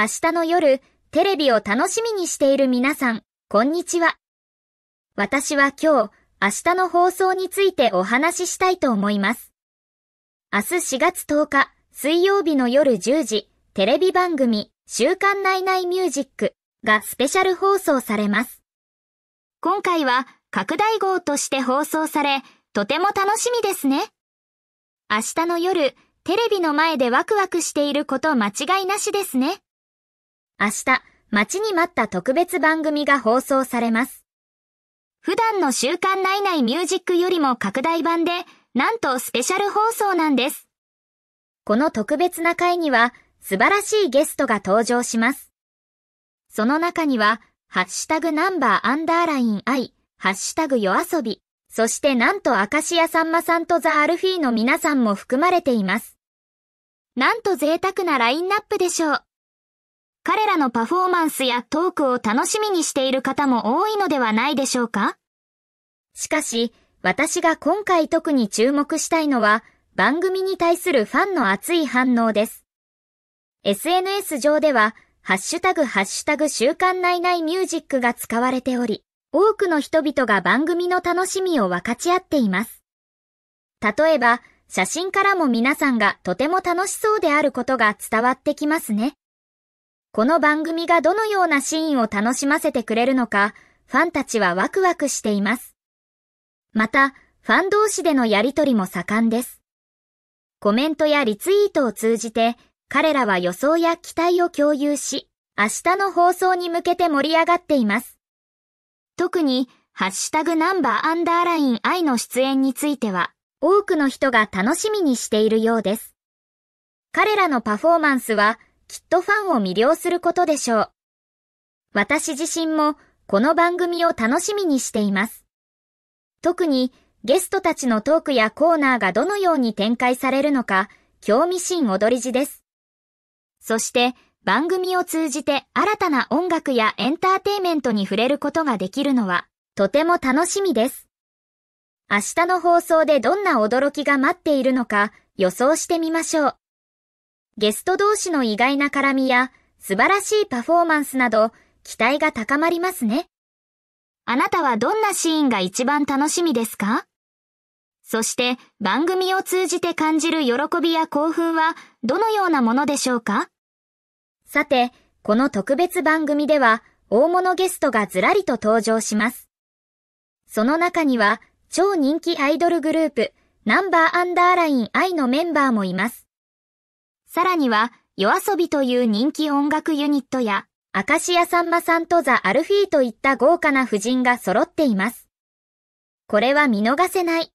明日の夜、テレビを楽しみにしている皆さん、こんにちは。私は今日、明日の放送についてお話ししたいと思います。明日4月10日、水曜日の夜10時、テレビ番組、週刊ナイナイミュージックがスペシャル放送されます。今回は、拡大号として放送され、とても楽しみですね。明日の夜、テレビの前でワクワクしていること間違いなしですね。明日、待ちに待った特別番組が放送されます。普段の週刊ないないミュージックよりも拡大版で、なんとスペシャル放送なんです。この特別な回には、素晴らしいゲストが登場します。その中には、ハッシュタグナンバーアンダーライン I、ハッシュタグ夜遊び、そしてなんとアカシアさんまさんとザ・アルフィーの皆さんも含まれています。なんと贅沢なラインナップでしょう。彼らのパフォーマンスやトークを楽しみにしている方も多いのではないでしょうかしかし、私が今回特に注目したいのは、番組に対するファンの熱い反応です。SNS 上では、ハッシュタグハッシュタグ週刊内内ナイミュージックが使われており、多くの人々が番組の楽しみを分かち合っています。例えば、写真からも皆さんがとても楽しそうであることが伝わってきますね。この番組がどのようなシーンを楽しませてくれるのか、ファンたちはワクワクしています。また、ファン同士でのやりとりも盛んです。コメントやリツイートを通じて、彼らは予想や期待を共有し、明日の放送に向けて盛り上がっています。特に、ハッシュタグナンバーアンダーライン愛の出演については、多くの人が楽しみにしているようです。彼らのパフォーマンスは、きっとファンを魅了することでしょう。私自身もこの番組を楽しみにしています。特にゲストたちのトークやコーナーがどのように展開されるのか興味深踊り地です。そして番組を通じて新たな音楽やエンターテイメントに触れることができるのはとても楽しみです。明日の放送でどんな驚きが待っているのか予想してみましょう。ゲスト同士の意外な絡みや素晴らしいパフォーマンスなど期待が高まりますね。あなたはどんなシーンが一番楽しみですかそして番組を通じて感じる喜びや興奮はどのようなものでしょうかさて、この特別番組では大物ゲストがずらりと登場します。その中には超人気アイドルグループナンバーアンダーライン I のメンバーもいます。さらには、夜遊びという人気音楽ユニットや、アカシアさんまさんとザ・アルフィーといった豪華な夫人が揃っています。これは見逃せない。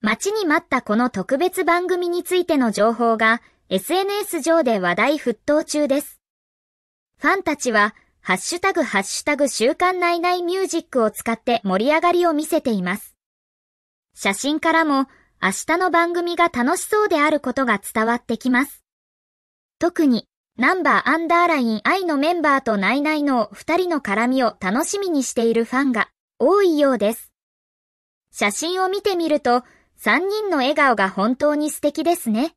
待ちに待ったこの特別番組についての情報が SNS 上で話題沸騰中です。ファンたちは、ハッシュタグハッシュタグ週刊ナイナイミュージックを使って盛り上がりを見せています。写真からも、明日の番組が楽しそうであることが伝わってきます。特に、ナンバーアンダーライン I のメンバーとナイナイの二人の絡みを楽しみにしているファンが多いようです。写真を見てみると、三人の笑顔が本当に素敵ですね。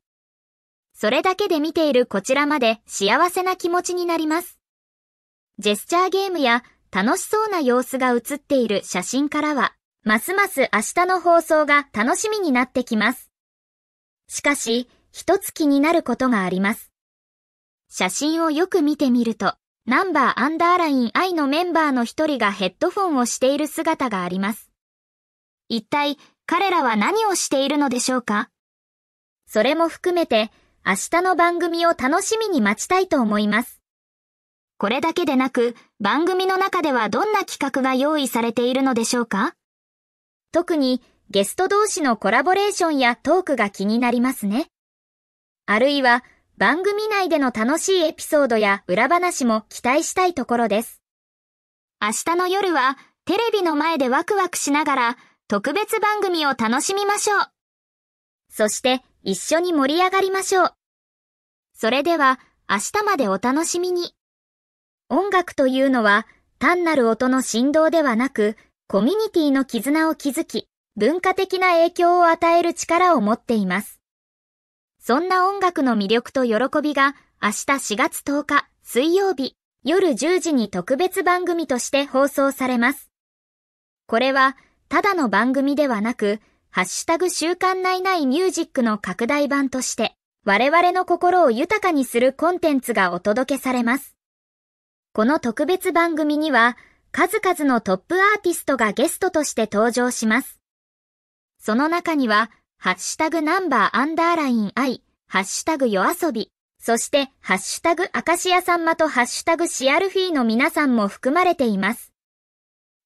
それだけで見ているこちらまで幸せな気持ちになります。ジェスチャーゲームや楽しそうな様子が写っている写真からはますます明日の放送が楽しみになってきます。しかし、一つ気になることがあります。写真をよく見てみると、ナンバーアンダーライン I のメンバーの一人がヘッドフォンをしている姿があります。一体、彼らは何をしているのでしょうかそれも含めて、明日の番組を楽しみに待ちたいと思います。これだけでなく、番組の中ではどんな企画が用意されているのでしょうか特にゲスト同士のコラボレーションやトークが気になりますね。あるいは番組内での楽しいエピソードや裏話も期待したいところです。明日の夜はテレビの前でワクワクしながら特別番組を楽しみましょう。そして一緒に盛り上がりましょう。それでは明日までお楽しみに。音楽というのは単なる音の振動ではなくコミュニティの絆を築き、文化的な影響を与える力を持っています。そんな音楽の魅力と喜びが明日4月10日水曜日夜10時に特別番組として放送されます。これはただの番組ではなく、ハッシュタグ週間ないないミュージックの拡大版として我々の心を豊かにするコンテンツがお届けされます。この特別番組には数々のトップアーティストがゲストとして登場します。その中には、ハッシュタグナンバーアンダーライン I、ハッシュタグ夜遊び、そして、ハッシュタグアカシアさんまとハッシュタグシアルフィーの皆さんも含まれています。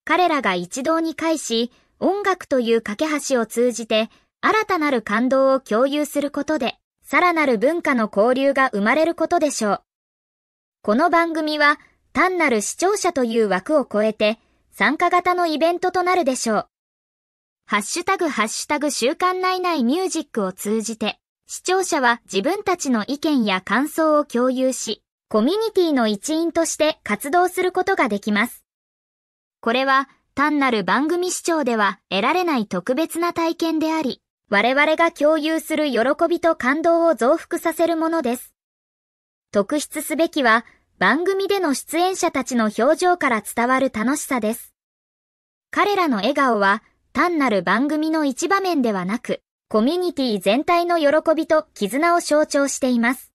彼らが一堂に会し、音楽という架け橋を通じて、新たなる感動を共有することで、さらなる文化の交流が生まれることでしょう。この番組は、単なる視聴者という枠を超えて、参加型のイベントとなるでしょう。ハッシュタグハッシュタグ週間内内ミュージックを通じて、視聴者は自分たちの意見や感想を共有し、コミュニティの一員として活動することができます。これは単なる番組視聴では得られない特別な体験であり、我々が共有する喜びと感動を増幅させるものです。特筆すべきは、番組での出演者たちの表情から伝わる楽しさです。彼らの笑顔は単なる番組の一場面ではなく、コミュニティ全体の喜びと絆を象徴しています。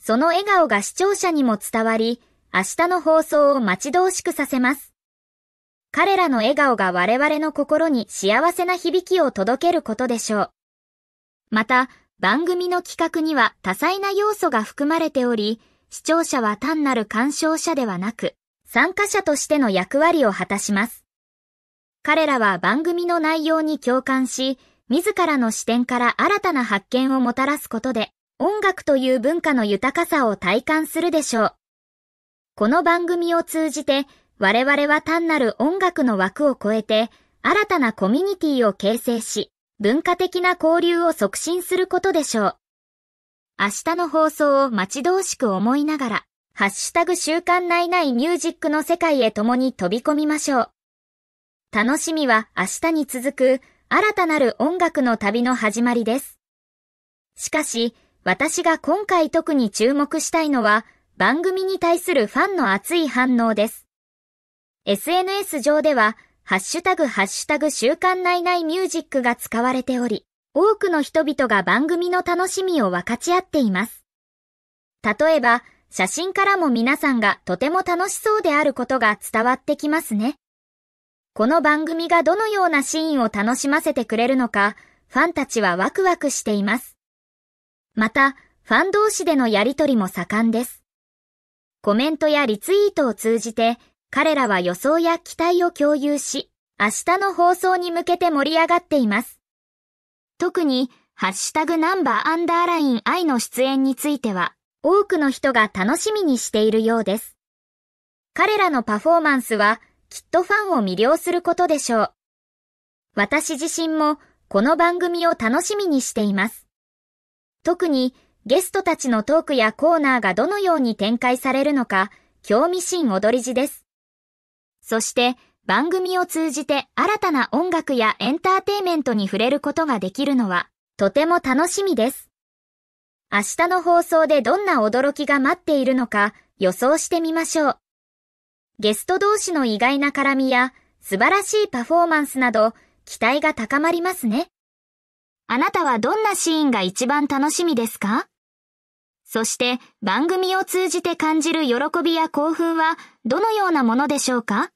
その笑顔が視聴者にも伝わり、明日の放送を待ち遠しくさせます。彼らの笑顔が我々の心に幸せな響きを届けることでしょう。また、番組の企画には多彩な要素が含まれており、視聴者は単なる鑑賞者ではなく、参加者としての役割を果たします。彼らは番組の内容に共感し、自らの視点から新たな発見をもたらすことで、音楽という文化の豊かさを体感するでしょう。この番組を通じて、我々は単なる音楽の枠を超えて、新たなコミュニティを形成し、文化的な交流を促進することでしょう。明日の放送を待ち遠しく思いながら、ハッシュタグ週間ないないミュージックの世界へ共に飛び込みましょう。楽しみは明日に続く新たなる音楽の旅の始まりです。しかし、私が今回特に注目したいのは、番組に対するファンの熱い反応です。SNS 上では、ハッシュタグハッシュタグ週刊ないないミュージックが使われており、多くの人々が番組の楽しみを分かち合っています。例えば、写真からも皆さんがとても楽しそうであることが伝わってきますね。この番組がどのようなシーンを楽しませてくれるのか、ファンたちはワクワクしています。また、ファン同士でのやりとりも盛んです。コメントやリツイートを通じて、彼らは予想や期待を共有し、明日の放送に向けて盛り上がっています。特に、ハッシュタグナンバーアンダーライン愛の出演については、多くの人が楽しみにしているようです。彼らのパフォーマンスは、きっとファンを魅了することでしょう。私自身も、この番組を楽しみにしています。特に、ゲストたちのトークやコーナーがどのように展開されるのか、興味深踊り地です。そして、番組を通じて新たな音楽やエンターテイメントに触れることができるのはとても楽しみです。明日の放送でどんな驚きが待っているのか予想してみましょう。ゲスト同士の意外な絡みや素晴らしいパフォーマンスなど期待が高まりますね。あなたはどんなシーンが一番楽しみですかそして番組を通じて感じる喜びや興奮はどのようなものでしょうか